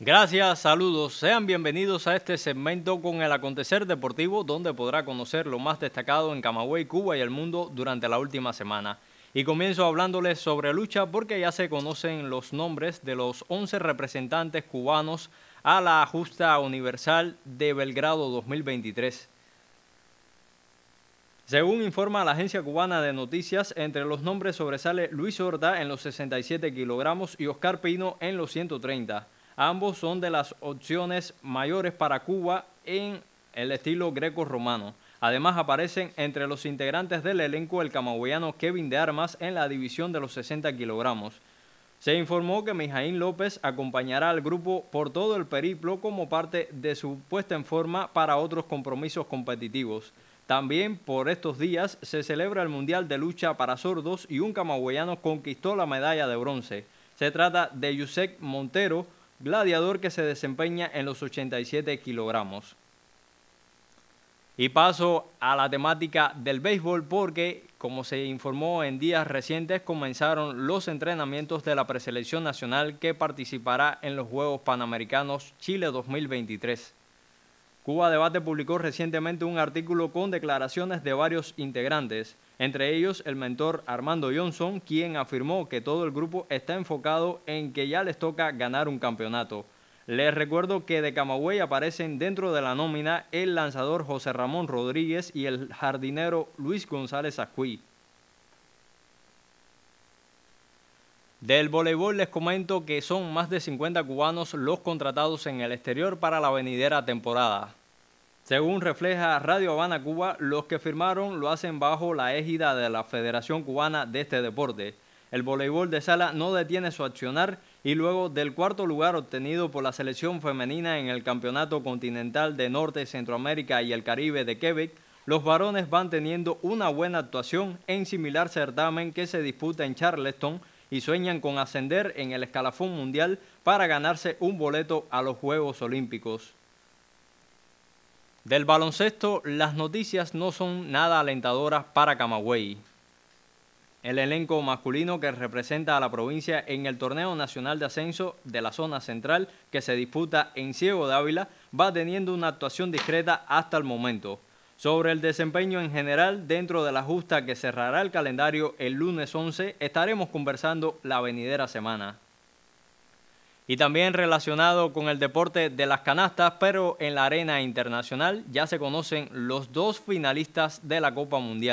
Gracias, saludos. Sean bienvenidos a este segmento con el acontecer deportivo, donde podrá conocer lo más destacado en Camagüey, Cuba y el mundo durante la última semana. Y comienzo hablándoles sobre lucha porque ya se conocen los nombres de los 11 representantes cubanos a la justa universal de Belgrado 2023. Según informa la agencia cubana de noticias, entre los nombres sobresale Luis Horta en los 67 kilogramos y Oscar Pino en los 130. Ambos son de las opciones mayores para Cuba en el estilo greco-romano. Además aparecen entre los integrantes del elenco el camagüeyano Kevin de Armas en la división de los 60 kilogramos. Se informó que Mijaín López acompañará al grupo por todo el periplo como parte de su puesta en forma para otros compromisos competitivos. También por estos días se celebra el Mundial de Lucha para Sordos y un camagüeyano conquistó la medalla de bronce. Se trata de Yusek Montero, gladiador que se desempeña en los 87 kilogramos. Y paso a la temática del béisbol porque, como se informó en días recientes, comenzaron los entrenamientos de la preselección nacional que participará en los Juegos Panamericanos Chile 2023. Cuba Debate publicó recientemente un artículo con declaraciones de varios integrantes, entre ellos el mentor Armando Johnson, quien afirmó que todo el grupo está enfocado en que ya les toca ganar un campeonato. Les recuerdo que de Camagüey aparecen dentro de la nómina el lanzador José Ramón Rodríguez y el jardinero Luis González Azcuí. Del voleibol les comento que son más de 50 cubanos los contratados en el exterior para la venidera temporada. Según refleja Radio Habana Cuba, los que firmaron lo hacen bajo la égida de la Federación Cubana de este deporte. El voleibol de sala no detiene su accionar y luego del cuarto lugar obtenido por la selección femenina en el Campeonato Continental de Norte, Centroamérica y el Caribe de Quebec, los varones van teniendo una buena actuación en similar certamen que se disputa en Charleston, y sueñan con ascender en el escalafón mundial para ganarse un boleto a los Juegos Olímpicos. Del baloncesto, las noticias no son nada alentadoras para Camagüey. El elenco masculino que representa a la provincia en el torneo nacional de ascenso de la zona central que se disputa en Ciego de Ávila va teniendo una actuación discreta hasta el momento. Sobre el desempeño en general dentro de la justa que cerrará el calendario el lunes 11, estaremos conversando la venidera semana. Y también relacionado con el deporte de las canastas, pero en la arena internacional ya se conocen los dos finalistas de la Copa Mundial.